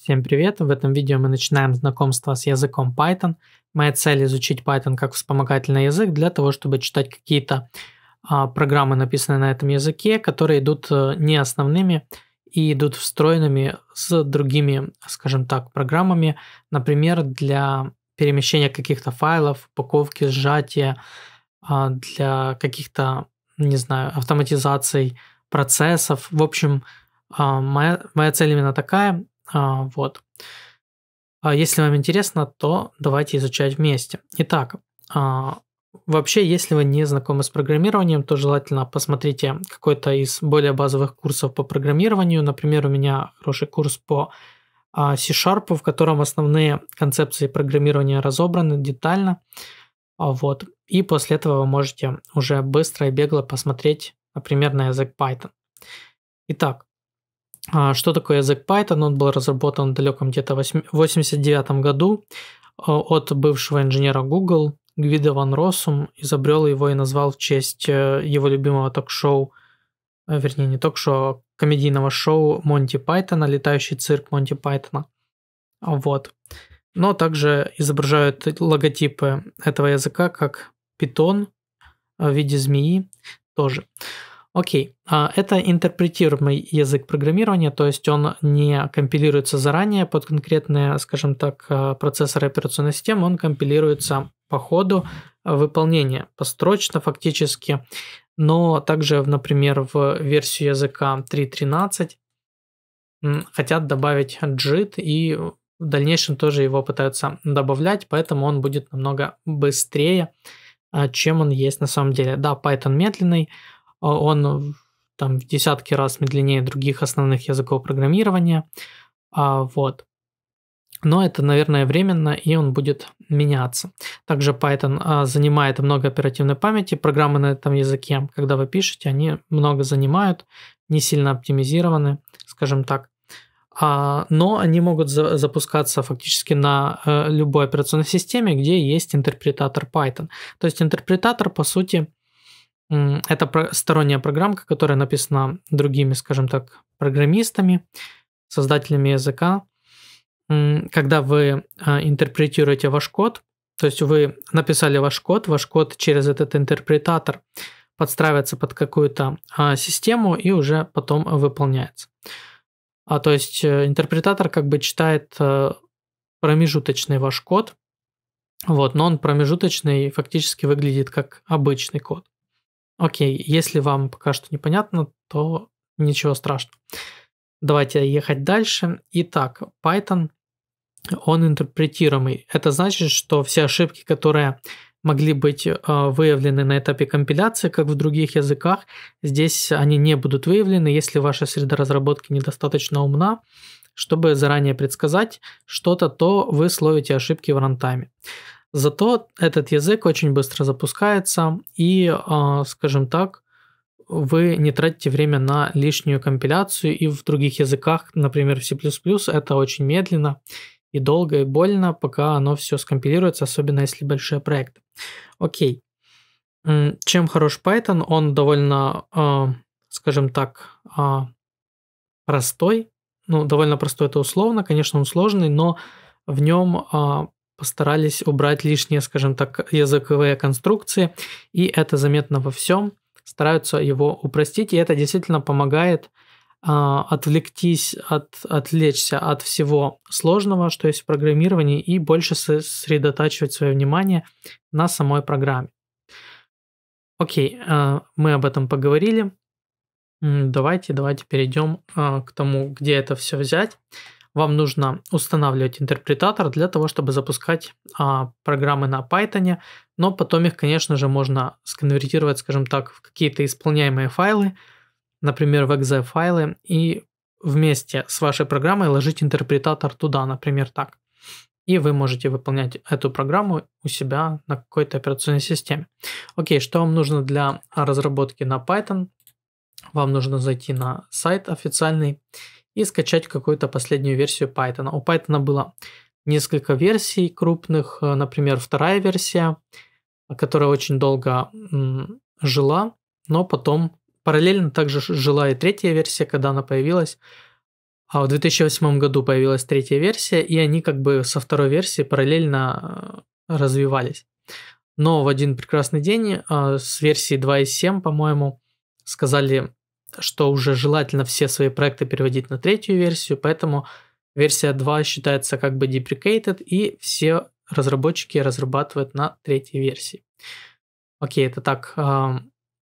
Всем привет! В этом видео мы начинаем знакомство с языком Python. Моя цель изучить Python как вспомогательный язык для того, чтобы читать какие-то а, программы, написанные на этом языке, которые идут э, не основными и идут встроенными с другими, скажем так, программами, например, для перемещения каких-то файлов, упаковки, сжатия, а, для каких-то, не знаю, автоматизаций процессов. В общем, а, моя, моя цель именно такая а, вот. А если вам интересно, то давайте изучать вместе. Итак, а, вообще, если вы не знакомы с программированием, то желательно посмотрите какой-то из более базовых курсов по программированию. Например, у меня хороший курс по а, C-Sharp, в котором основные концепции программирования разобраны детально. Вот. И после этого вы можете уже быстро и бегло посмотреть, например, на язык Python. Итак, а, что такое язык Python? Он был разработан в далеком где-то 89 году а, от бывшего инженера Google Гвида Ван Россум, изобрел его и назвал в честь э, его любимого ток-шоу, э, вернее не ток-шоу, а комедийного шоу Монти Пайтона, летающий цирк Монти Пайтона. Вот. Но также изображают логотипы этого языка как питон в виде змеи тоже. Окей, а, это интерпретируемый язык программирования, то есть он не компилируется заранее под конкретные, скажем так, а, процессоры операционной системы, он компилируется по ходу выполнения, построчно фактически, но также, например, в версию языка 3.13 хотят добавить JIT и в дальнейшем тоже его пытаются добавлять, поэтому он будет намного быстрее, а, чем он есть на самом деле. Да, Python медленный, а он э, там в десятки раз медленнее других основных языков программирования. а Вот. Но это, наверное, временно, и он будет меняться. Также Python а, занимает много оперативной памяти. Программы на этом языке, когда вы пишете, они много занимают, не сильно оптимизированы, скажем так. А, но они могут запускаться фактически на э, любой операционной системе, где есть интерпретатор Python. То есть интерпретатор, по сути, это сторонняя программка, которая написана другими, скажем так, программистами, создателями языка. Когда вы а, интерпретируете ваш код, то есть вы написали ваш код, ваш код через этот интерпретатор подстраивается под какую-то а, систему и уже потом выполняется. А то есть э, интерпретатор как бы читает э, промежуточный ваш код, вот, но он промежуточный фактически выглядит как обычный код. Окей, если вам пока что непонятно, то ничего страшного. Давайте ехать дальше. Итак, Python, он интерпретируемый. Это значит, что все ошибки, которые могли быть э, выявлены на этапе компиляции, как в других языках, здесь они не будут выявлены, если ваша среда разработки недостаточно умна, чтобы заранее предсказать что-то, то вы словите ошибки в рантайме. Зато этот язык очень быстро запускается, и, а, скажем так, вы не тратите время на лишнюю компиляцию, и в других языках, например, в C++, это очень медленно и долго и больно, пока оно все скомпилируется, особенно если большие проекты. Окей. Чем хорош Python? Он довольно, а, скажем так, а, простой. Ну, довольно простой это условно, конечно, он сложный, но в нем постарались убрать лишние, скажем так, языковые конструкции, и это заметно во всем, стараются его упростить, и это действительно помогает э, отвлектись, от, отвлечься от всего сложного, что есть в программировании, и больше сосредотачивать свое внимание на самой программе. Окей, э, мы об этом поговорили. Давайте, давайте перейдем э, к тому, где это все взять вам нужно устанавливать интерпретатор для того, чтобы запускать а, программы на Python, но потом их, конечно же, можно сконвертировать, скажем так, в какие-то исполняемые файлы, например, в .exe файлы, и вместе с вашей программой ложить интерпретатор туда, например, так. И вы можете выполнять эту программу у себя на какой-то операционной системе. Окей, что вам нужно для разработки на Python? Вам нужно зайти на сайт официальный и скачать какую-то последнюю версию Python. У Python было несколько версий крупных, э, например, вторая версия, которая очень долго жила, но потом параллельно также жила и третья версия, когда она появилась. А в 2008 году появилась третья версия, и они как бы со второй версии параллельно э, развивались. Но в один прекрасный день э, с версии 2.7, по-моему, сказали что уже желательно все свои проекты переводить на третью версию, поэтому версия 2 считается как бы deprecated, и все разработчики разрабатывают на третьей версии. Окей, это так а,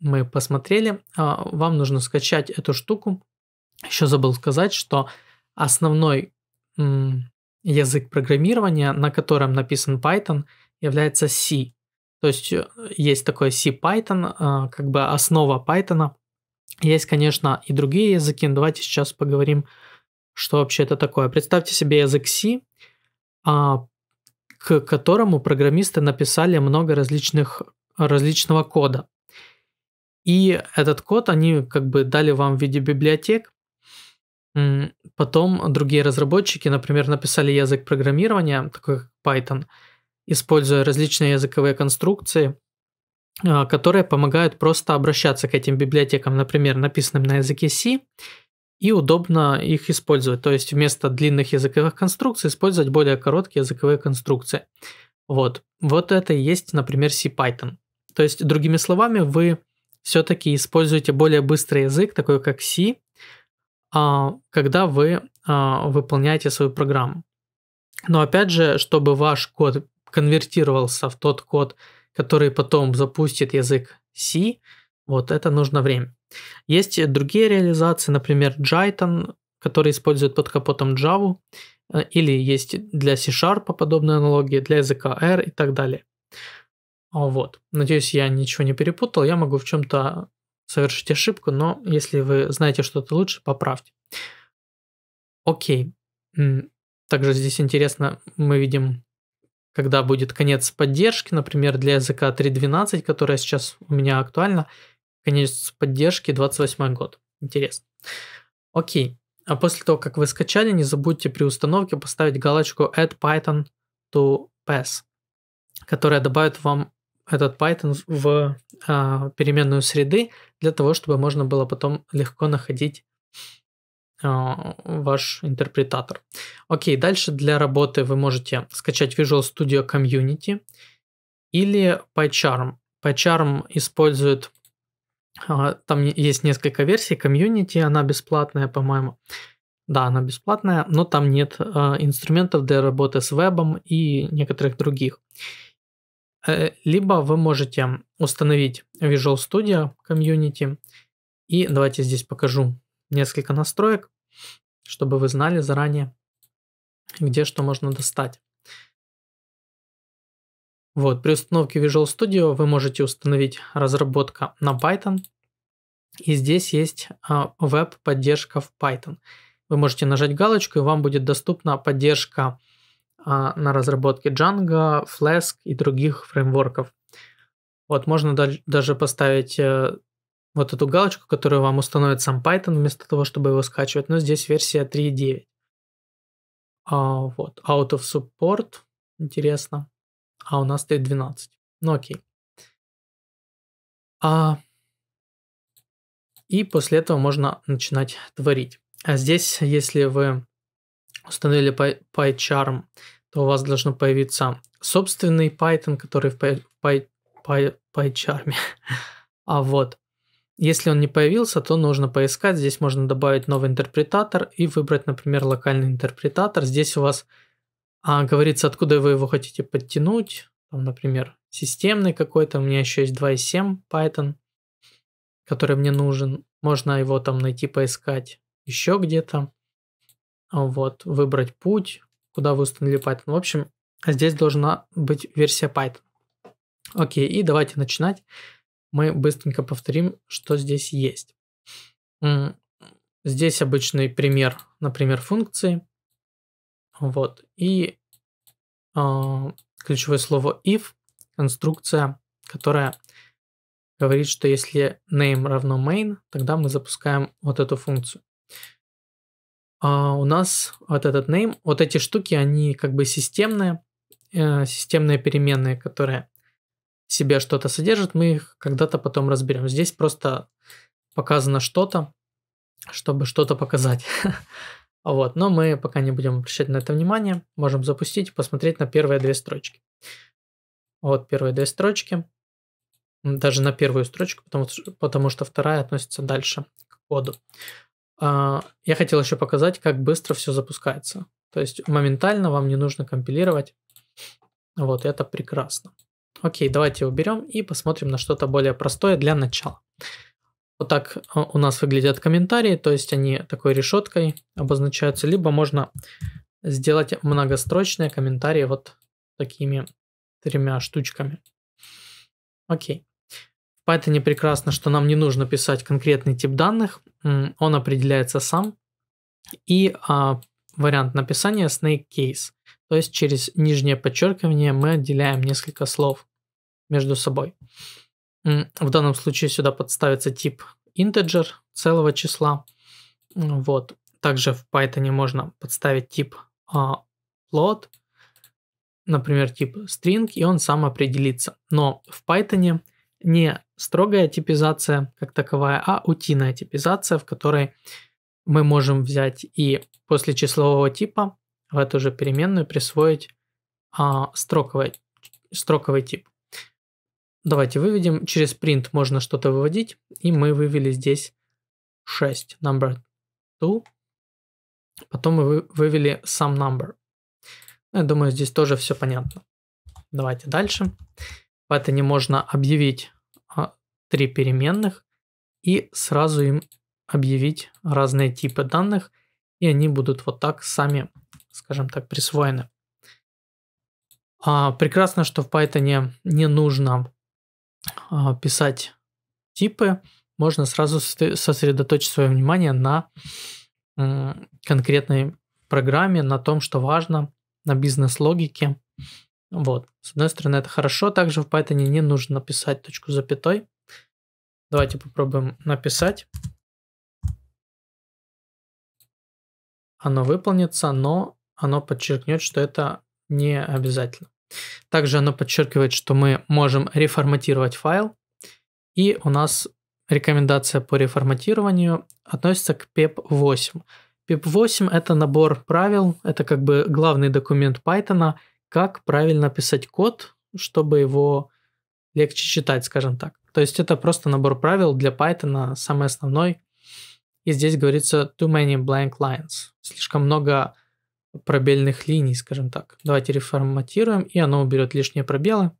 мы посмотрели. А, вам нужно скачать эту штуку. Еще забыл сказать, что основной язык программирования, на котором написан Python, является C. То есть э, есть такой C-Python, а, как бы основа Python, есть, конечно, и другие языки, но давайте сейчас поговорим, что вообще это такое. Представьте себе язык C, а, к которому программисты написали много различных, различного кода. И этот код они как бы дали вам в виде библиотек. Потом другие разработчики, например, написали язык программирования, такой как Python, используя различные языковые конструкции, Э, которые помогают просто обращаться к этим библиотекам, например, написанным на языке C, и удобно их использовать. То есть вместо длинных языковых конструкций использовать более короткие языковые конструкции. Вот. Вот это и есть, например, C Python. То есть, другими словами, вы все-таки используете более быстрый язык, такой как C, а, когда вы а, выполняете свою программу. Но опять же, чтобы ваш код конвертировался в тот код, который потом запустит язык C, вот это нужно время. Есть другие реализации, например, Jython, который использует под капотом Java, э, или есть для C-Sharp подобные аналогии, для языка R и так далее. А, вот. Надеюсь, я ничего не перепутал. Я могу в чем-то совершить ошибку, но если вы знаете что-то лучше, поправьте. Окей. Также здесь интересно, мы видим когда будет конец поддержки, например, для языка 3.12, которая сейчас у меня актуальна, конец поддержки 28 год. Интересно. Окей. А после того, как вы скачали, не забудьте при установке поставить галочку Add Python to Pass, которая добавит вам этот Python в э, переменную среды для того, чтобы можно было потом легко находить а, ваш интерпретатор. Окей, дальше для работы вы можете скачать Visual Studio Community или PyCharm. PyCharm использует, а, там есть несколько версий, Community, она бесплатная, по-моему. Да, она бесплатная, но там нет а, инструментов для работы с вебом и некоторых других. Э, либо вы можете установить Visual Studio Community. И давайте здесь покажу несколько настроек, чтобы вы знали заранее, где что можно достать. Вот, при установке Visual Studio вы можете установить разработка на Python. И здесь есть а, веб-поддержка в Python. Вы можете нажать галочку, и вам будет доступна поддержка а, на разработке Django, Flask и других фреймворков. Вот, можно даже поставить э, вот эту галочку, которую вам установит сам Python вместо того, чтобы его скачивать, но здесь версия 3.9. А, вот, out of support, интересно, а у нас стоит 12, ну окей. А, и после этого можно начинать творить. А здесь, если вы установили PyCharm, то у вас должно появиться собственный Python, который в PyCharm. а вот. Если он не появился, то нужно поискать. Здесь можно добавить новый интерпретатор и выбрать, например, локальный интерпретатор. Здесь у вас а, говорится, откуда вы его хотите подтянуть. Там, например, системный какой-то. У меня еще есть 2.7 Python, который мне нужен. Можно его там найти, поискать еще где-то. Вот, выбрать путь, куда вы установили Python. В общем, здесь должна быть версия Python. Окей, и давайте начинать мы быстренько повторим, что здесь есть. Здесь обычный пример, например, функции. Вот. И э, ключевое слово if, конструкция, которая говорит, что если name равно main, тогда мы запускаем вот эту функцию. А у нас вот этот name, вот эти штуки, они как бы системные, э, системные переменные, которые себе что-то содержит, мы их когда-то потом разберем. Здесь просто показано что-то, чтобы что-то показать. Вот, но мы пока не будем обращать на это внимание. Можем запустить и посмотреть на первые две строчки. Вот первые две строчки. Даже на первую строчку, потому, потому что вторая относится дальше к коду. А, я хотел еще показать, как быстро все запускается. То есть моментально вам не нужно компилировать. Вот это прекрасно. Окей, давайте уберем и посмотрим на что-то более простое для начала. Вот так э, у нас выглядят комментарии, то есть они такой решеткой обозначаются, либо можно сделать многострочные комментарии вот такими тремя штучками. Окей. В Python прекрасно, что нам не нужно писать конкретный тип данных, он определяется сам. И а, вариант написания snake case то есть через нижнее подчеркивание мы отделяем несколько слов между собой. В данном случае сюда подставится тип integer целого числа. Вот. Также в Python можно подставить тип float, а, например, тип string, и он сам определится. Но в Python не строгая типизация как таковая, а утиная типизация, в которой мы можем взять и после числового типа в эту же переменную присвоить а, строковый, строковый тип. Давайте выведем. Через print можно что-то выводить. И мы вывели здесь 6, number 2. Потом мы вывели сам number. Ну, я думаю, здесь тоже все понятно. Давайте дальше. В это не можно объявить а, три переменных и сразу им объявить разные типы данных, и они будут вот так сами скажем так, присвоены. А, прекрасно, что в Python не нужно а, писать типы, можно сразу сосредоточить свое внимание на конкретной программе, на том, что важно, на бизнес-логике. Вот. С одной стороны, это хорошо. Также в Python не нужно писать точку запятой. Давайте попробуем написать. Оно выполнится, но оно подчеркнет, что это не обязательно. Также оно подчеркивает, что мы можем реформатировать файл, и у нас рекомендация по реформатированию относится к PEP8. PEP8 – это набор правил, это как бы главный документ Python, как правильно писать код, чтобы его легче читать, скажем так. То есть это просто набор правил для Python, самый основной. И здесь говорится too many blank lines. Слишком много пробельных линий, скажем так. Давайте реформатируем, и оно уберет лишние пробелы,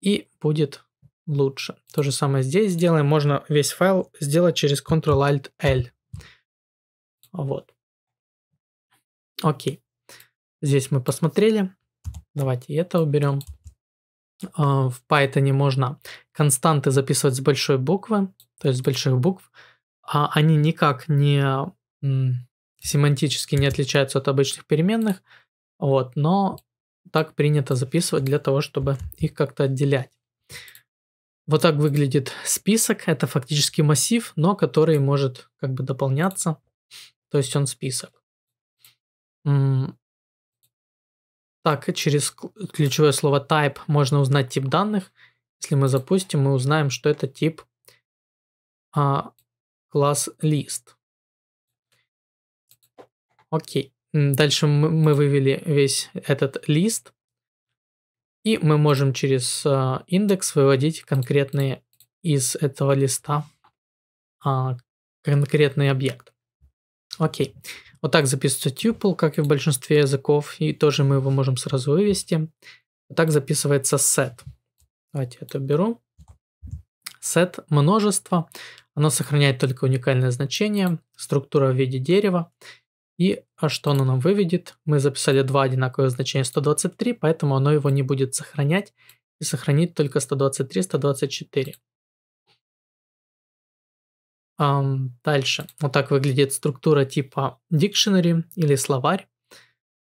и будет лучше. То же самое здесь сделаем. Можно весь файл сделать через Ctrl-Alt-L. Вот. Окей. Здесь мы посмотрели. Давайте это уберем. А, в Python можно константы записывать с большой буквы, то есть с больших букв. А они никак не семантически не отличаются от обычных переменных, вот, но так принято записывать для того, чтобы их как-то отделять. Вот так выглядит список. Это фактически массив, но который может как бы дополняться. То есть он список. Так, через ключевое слово type можно узнать тип данных. Если мы запустим, мы узнаем, что это тип а, класс list. Окей. Дальше мы вывели весь этот лист. И мы можем через а, индекс выводить конкретные из этого листа а, конкретный объект. Окей. Вот так записывается tuple, как и в большинстве языков, и тоже мы его можем сразу вывести. Вот так записывается set. Давайте это беру. Set множество. Оно сохраняет только уникальное значение, структура в виде дерева. И а что оно нам выведет? Мы записали два одинаковых значения 123, поэтому оно его не будет сохранять и сохранит только 123, 124. Um, дальше. Вот так выглядит структура типа dictionary или словарь.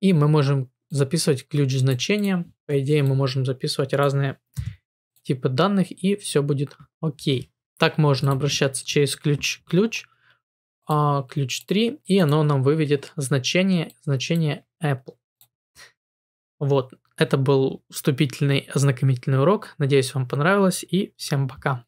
И мы можем записывать ключ значения. По идее, мы можем записывать разные типы данных, и все будет окей. Так можно обращаться через ключ-ключ. А, ключ 3, и оно нам выведет значение, значение Apple. Вот, это был вступительный ознакомительный урок. Надеюсь, вам понравилось, и всем пока.